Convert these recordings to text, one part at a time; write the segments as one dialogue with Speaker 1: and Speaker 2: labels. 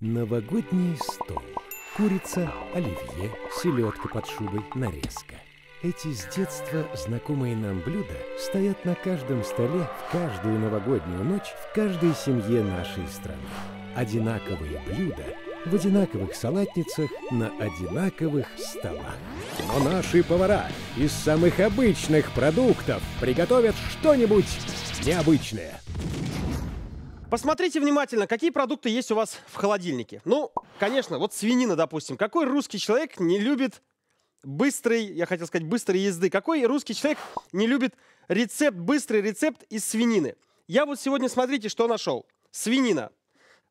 Speaker 1: Новогодний стол. Курица, оливье, селедка под шубой, нарезка. Эти с детства знакомые нам блюда стоят на каждом столе в каждую новогоднюю ночь в каждой семье нашей страны. Одинаковые блюда в одинаковых салатницах на одинаковых столах. Но наши повара из самых обычных продуктов приготовят что-нибудь необычное. Посмотрите внимательно, какие продукты есть у вас в холодильнике. Ну, конечно, вот свинина, допустим. Какой русский человек не любит быстрой, я хотел сказать, быстрой езды? Какой русский человек не любит рецепт, быстрый рецепт из свинины? Я вот сегодня, смотрите, что нашел. Свинина.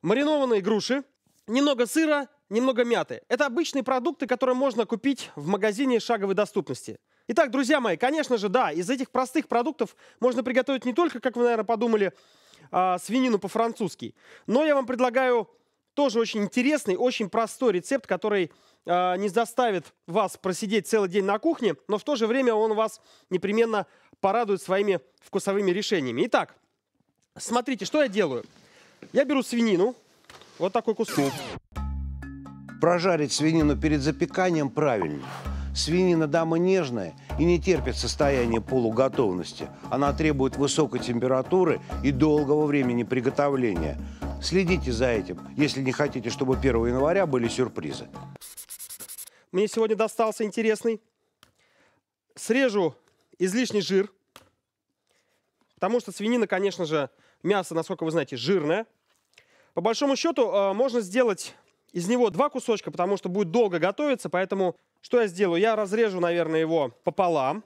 Speaker 1: Маринованные груши, немного сыра, немного мяты. Это обычные продукты, которые можно купить в магазине шаговой доступности. Итак, друзья мои, конечно же, да, из этих простых продуктов можно приготовить не только, как вы, наверное, подумали, а, свинину по-французски. Но я вам предлагаю тоже очень интересный, очень простой рецепт, который а, не заставит вас просидеть целый день на кухне, но в то же время он вас непременно порадует своими вкусовыми решениями. Итак, смотрите, что я делаю. Я беру свинину, вот такой кусок. Прожарить свинину перед запеканием правильно. Свинина дама нежная и не терпит состояния полуготовности. Она требует высокой температуры и долгого времени приготовления. Следите за этим, если не хотите, чтобы 1 января были сюрпризы. Мне сегодня достался интересный. Срежу излишний жир, потому что свинина, конечно же, мясо, насколько вы знаете, жирное. По большому счету, э, можно сделать из него два кусочка, потому что будет долго готовиться, поэтому что я сделаю? Я разрежу, наверное, его пополам.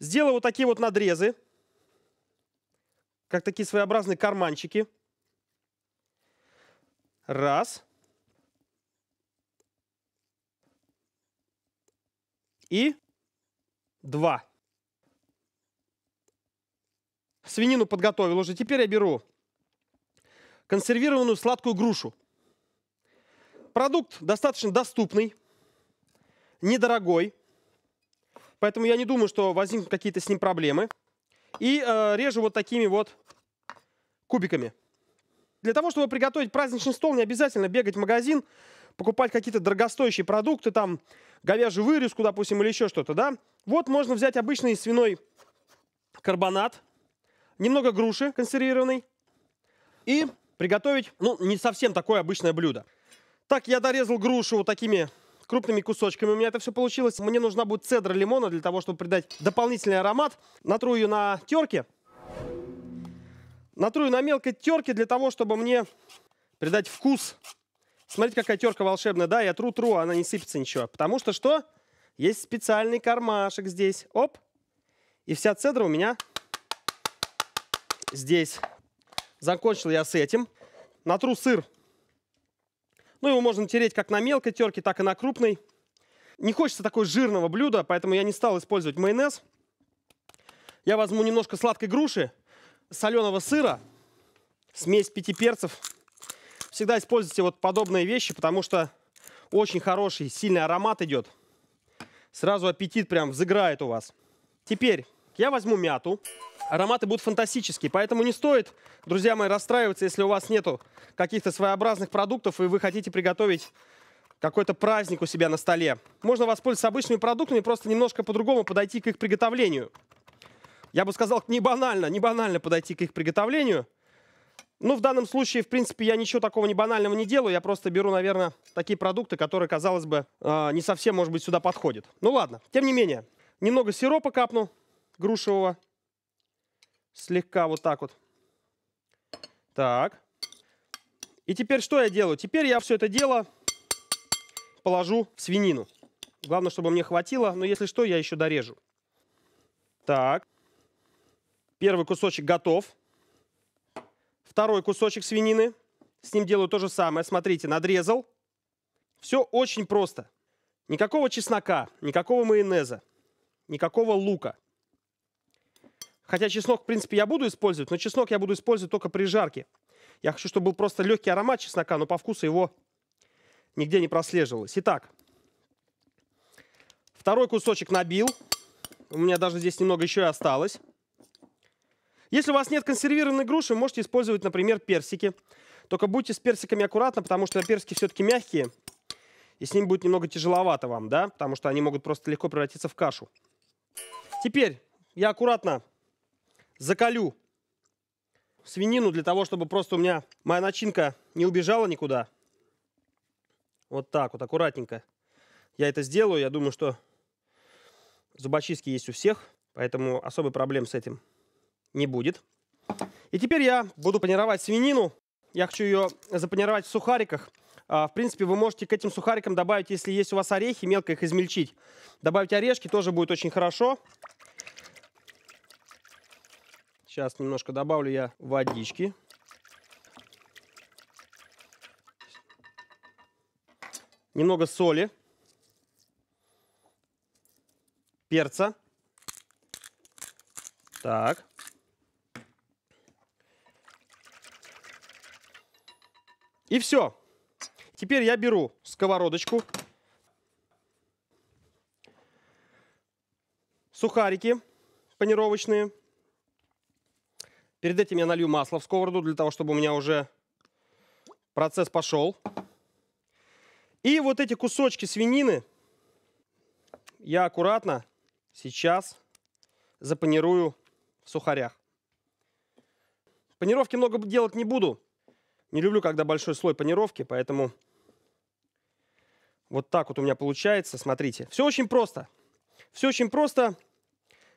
Speaker 1: Сделаю вот такие вот надрезы, как такие своеобразные карманчики. Раз. И два. Свинину подготовил уже. Теперь я беру консервированную сладкую грушу. Продукт достаточно доступный, недорогой, поэтому я не думаю, что возникнут какие-то с ним проблемы. И э, режу вот такими вот кубиками. Для того, чтобы приготовить праздничный стол, не обязательно бегать в магазин, покупать какие-то дорогостоящие продукты, там говяжью вырезку, допустим, или еще что-то, да? Вот можно взять обычный свиной карбонат, немного груши консервированной и приготовить, ну, не совсем такое обычное блюдо. Так, я дорезал грушу вот такими крупными кусочками. У меня это все получилось. Мне нужна будет цедра лимона для того, чтобы придать дополнительный аромат. Натру ее на терке. Натру ее на мелкой терке для того, чтобы мне придать вкус. Смотрите, какая терка волшебная. Да, я тру-тру, а она не сыпется ничего. Потому что что? Есть специальный кармашек здесь. Оп. И вся цедра у меня здесь. Закончил я с этим. Натру сыр ну, его можно тереть как на мелкой терке, так и на крупной. Не хочется такого жирного блюда, поэтому я не стал использовать майонез. Я возьму немножко сладкой груши, соленого сыра, смесь пяти перцев. Всегда используйте вот подобные вещи, потому что очень хороший, сильный аромат идет. Сразу аппетит прям взыграет у вас. Теперь я возьму мяту ароматы будут фантастические. Поэтому не стоит, друзья мои, расстраиваться, если у вас нету каких-то своеобразных продуктов, и вы хотите приготовить какой-то праздник у себя на столе. Можно воспользоваться обычными продуктами, просто немножко по-другому подойти к их приготовлению. Я бы сказал, не банально, не банально подойти к их приготовлению. Ну, в данном случае, в принципе, я ничего такого не банального не делаю. Я просто беру, наверное, такие продукты, которые, казалось бы, а, не совсем, может быть, сюда подходят. Ну ладно, тем не менее. Немного сиропа капну грушевого. Слегка вот так вот. Так. И теперь что я делаю? Теперь я все это дело положу в свинину. Главное, чтобы мне хватило, но если что, я еще дорежу. Так. Первый кусочек готов. Второй кусочек свинины. С ним делаю то же самое. Смотрите, надрезал. Все очень просто. Никакого чеснока, никакого майонеза, никакого лука, Хотя чеснок, в принципе, я буду использовать, но чеснок я буду использовать только при жарке. Я хочу, чтобы был просто легкий аромат чеснока, но по вкусу его нигде не прослеживалось. Итак, второй кусочек набил. У меня даже здесь немного еще и осталось. Если у вас нет консервированной груши, можете использовать, например, персики. Только будьте с персиками аккуратно, потому что персики все-таки мягкие. И с ним будет немного тяжеловато вам, да? Потому что они могут просто легко превратиться в кашу. Теперь я аккуратно закалю свинину для того, чтобы просто у меня моя начинка не убежала никуда. Вот так вот, аккуратненько. Я это сделаю. Я думаю, что зубочистки есть у всех, поэтому особой проблем с этим не будет. И теперь я буду панировать свинину. Я хочу ее запанировать в сухариках. А, в принципе, вы можете к этим сухарикам добавить, если есть у вас орехи, мелко их измельчить. Добавить орешки тоже будет очень хорошо. Сейчас немножко добавлю я водички. Немного соли. Перца. Так. И все. Теперь я беру сковородочку, сухарики панировочные, Перед этим я налью масло в сковороду, для того, чтобы у меня уже процесс пошел. И вот эти кусочки свинины я аккуратно сейчас запанирую в сухарях. Панировки много делать не буду. Не люблю, когда большой слой панировки, поэтому вот так вот у меня получается. Смотрите, все очень просто. Все очень просто.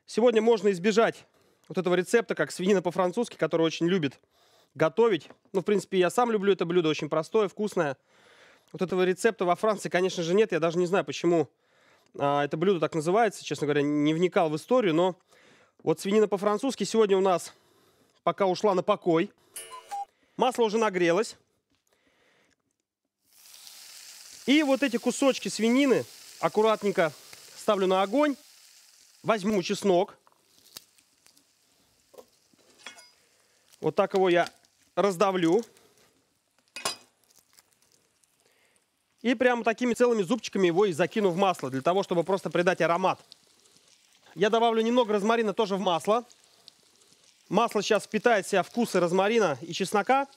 Speaker 1: Сегодня можно избежать вот этого рецепта, как свинина по-французски, которую очень любит готовить. Ну, в принципе, я сам люблю это блюдо, очень простое, вкусное. Вот этого рецепта во Франции, конечно же, нет. Я даже не знаю, почему а, это блюдо так называется. Честно говоря, не вникал в историю, но вот свинина по-французски сегодня у нас пока ушла на покой. Масло уже нагрелось. И вот эти кусочки свинины аккуратненько ставлю на огонь. Возьму чеснок, Вот так его я раздавлю. И прямо такими целыми зубчиками его и закину в масло, для того, чтобы просто придать аромат. Я добавлю немного розмарина тоже в масло. Масло сейчас впитает в себя вкусы розмарина и чеснока.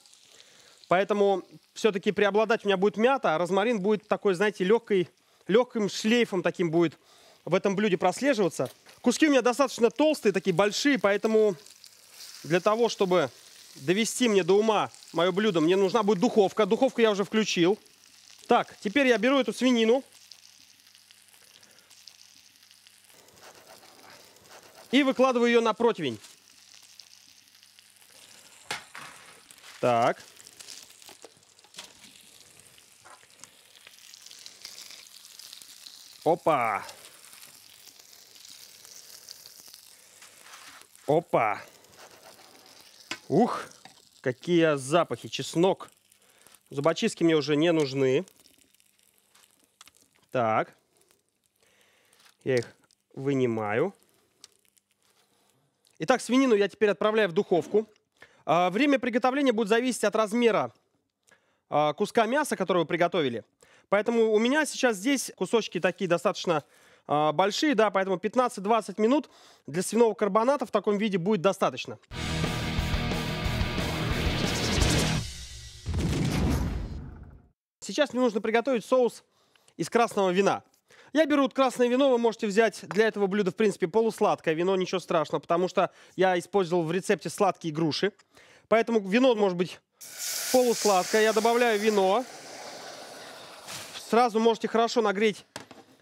Speaker 1: Поэтому все-таки преобладать у меня будет мята, а розмарин будет такой, знаете, легкой, легким шлейфом таким будет в этом блюде прослеживаться. Куски у меня достаточно толстые, такие большие, поэтому для того, чтобы довести мне до ума мое блюдо, мне нужна будет духовка. Духовку я уже включил. Так, теперь я беру эту свинину. И выкладываю ее на противень. Так. Опа. Опа. Ух, какие запахи. Чеснок. Зубочистки мне уже не нужны. Так. Я их вынимаю. Итак, свинину я теперь отправляю в духовку. А, время приготовления будет зависеть от размера а, куска мяса, который вы приготовили. Поэтому у меня сейчас здесь кусочки такие достаточно а, большие, да, поэтому 15-20 минут для свиного карбоната в таком виде будет достаточно. Сейчас мне нужно приготовить соус из красного вина. Я беру вот красное вино, вы можете взять для этого блюда, в принципе, полусладкое вино, ничего страшного, потому что я использовал в рецепте сладкие груши. Поэтому вино может быть полусладкое. Я добавляю вино. Сразу можете хорошо нагреть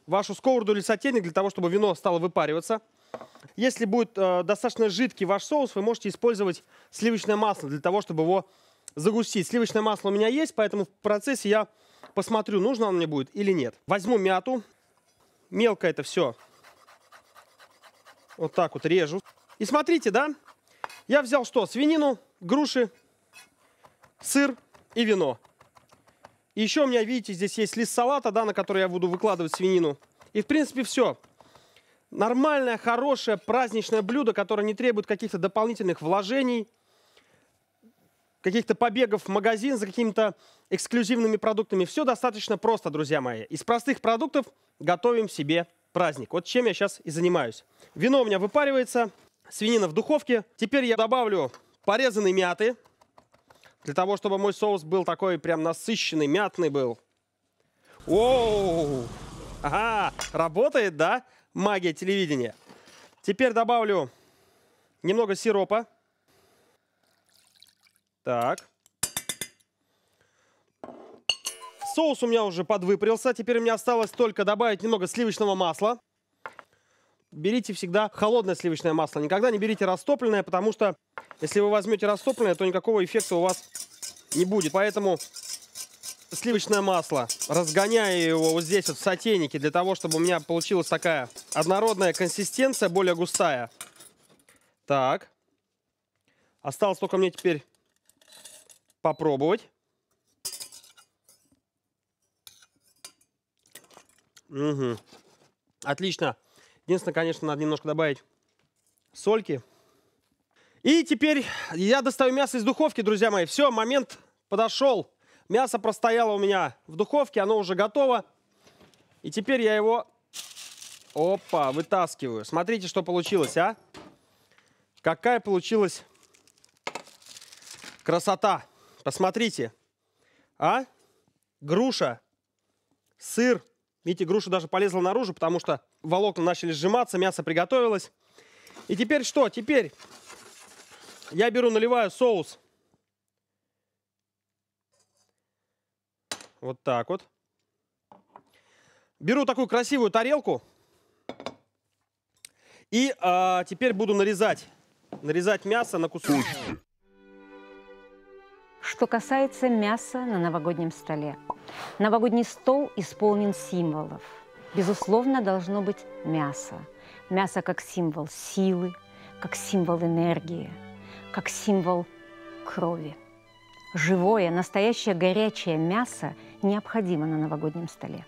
Speaker 1: вашу сковороду или сотейник для того, чтобы вино стало выпариваться. Если будет э, достаточно жидкий ваш соус, вы можете использовать сливочное масло для того, чтобы его загустить. Сливочное масло у меня есть, поэтому в процессе я посмотрю, нужно оно мне будет или нет. Возьму мяту, мелко это все вот так вот режу. И смотрите, да, я взял что? Свинину, груши, сыр и вино. И еще у меня, видите, здесь есть лист салата, да, на который я буду выкладывать свинину. И, в принципе, все. Нормальное, хорошее, праздничное блюдо, которое не требует каких-то дополнительных вложений – каких-то побегов в магазин за какими-то эксклюзивными продуктами. Все достаточно просто, друзья мои. Из простых продуктов готовим себе праздник. Вот чем я сейчас и занимаюсь. Вино у меня выпаривается, свинина в духовке. Теперь я добавлю порезанные мяты, для того, чтобы мой соус был такой прям насыщенный, мятный был. Оу! Ага, работает, да? Магия телевидения. Теперь добавлю немного сиропа. Так. Соус у меня уже подвыпрился. Теперь мне осталось только добавить немного сливочного масла. Берите всегда холодное сливочное масло. Никогда не берите растопленное, потому что если вы возьмете растопленное, то никакого эффекта у вас не будет. Поэтому сливочное масло, разгоняя его вот здесь вот в сотейнике, для того, чтобы у меня получилась такая однородная консистенция, более густая. Так. Осталось только мне теперь попробовать. Угу. Отлично. Единственное, конечно, надо немножко добавить сольки. И теперь я достаю мясо из духовки, друзья мои. Все, момент подошел. Мясо простояло у меня в духовке, оно уже готово. И теперь я его, опа, вытаскиваю. Смотрите, что получилось, а? Какая получилась красота. Посмотрите. А? Груша. Сыр. Видите, груша даже полезла наружу, потому что волокна начали сжиматься, мясо приготовилось. И теперь что? Теперь я беру, наливаю соус. Вот так вот. Беру такую красивую тарелку. И а, теперь буду нарезать. Нарезать мясо на кусочки. Что касается мяса на новогоднем столе. Новогодний стол исполнен символов. Безусловно, должно быть мясо. Мясо как символ силы, как символ энергии, как символ крови. Живое, настоящее горячее мясо необходимо на новогоднем столе.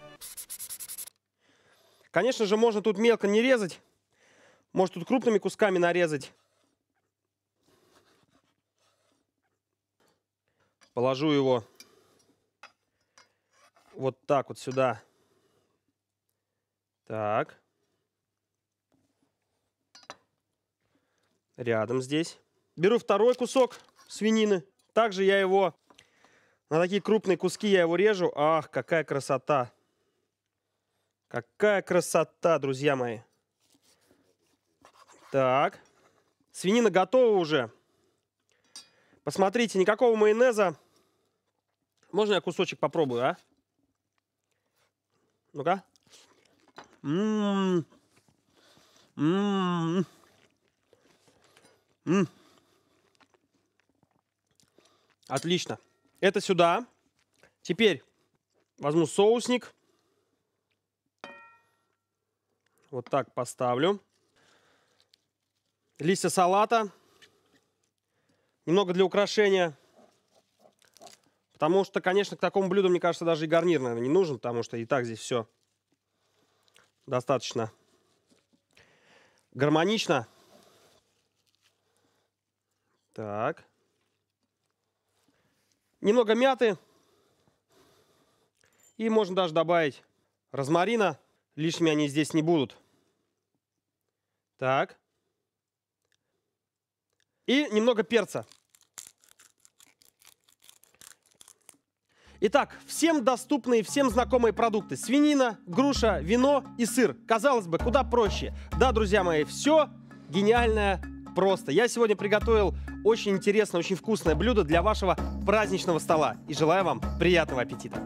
Speaker 1: Конечно же, можно тут мелко не резать, может тут крупными кусками нарезать. Положу его вот так вот сюда. Так. Рядом здесь. Беру второй кусок свинины. Также я его... На такие крупные куски я его режу. Ах, какая красота. Какая красота, друзья мои. Так. Свинина готова уже. Посмотрите, никакого майонеза можно я кусочек попробую, а? Ну-ка. Ммм. Ммм. Ммм. Отлично. Это сюда. Теперь возьму соусник. Вот так поставлю. Листья салата. Немного для украшения. Потому что, конечно, к такому блюду, мне кажется, даже и гарнир, наверное, не нужен, потому что и так здесь все достаточно гармонично. Так. Немного мяты. И можно даже добавить розмарина. Лишними они здесь не будут. Так. И немного перца. Итак, всем доступные, всем знакомые продукты. Свинина, груша, вино и сыр. Казалось бы, куда проще. Да, друзья мои, все гениальное просто. Я сегодня приготовил очень интересное, очень вкусное блюдо для вашего праздничного стола. И желаю вам приятного аппетита.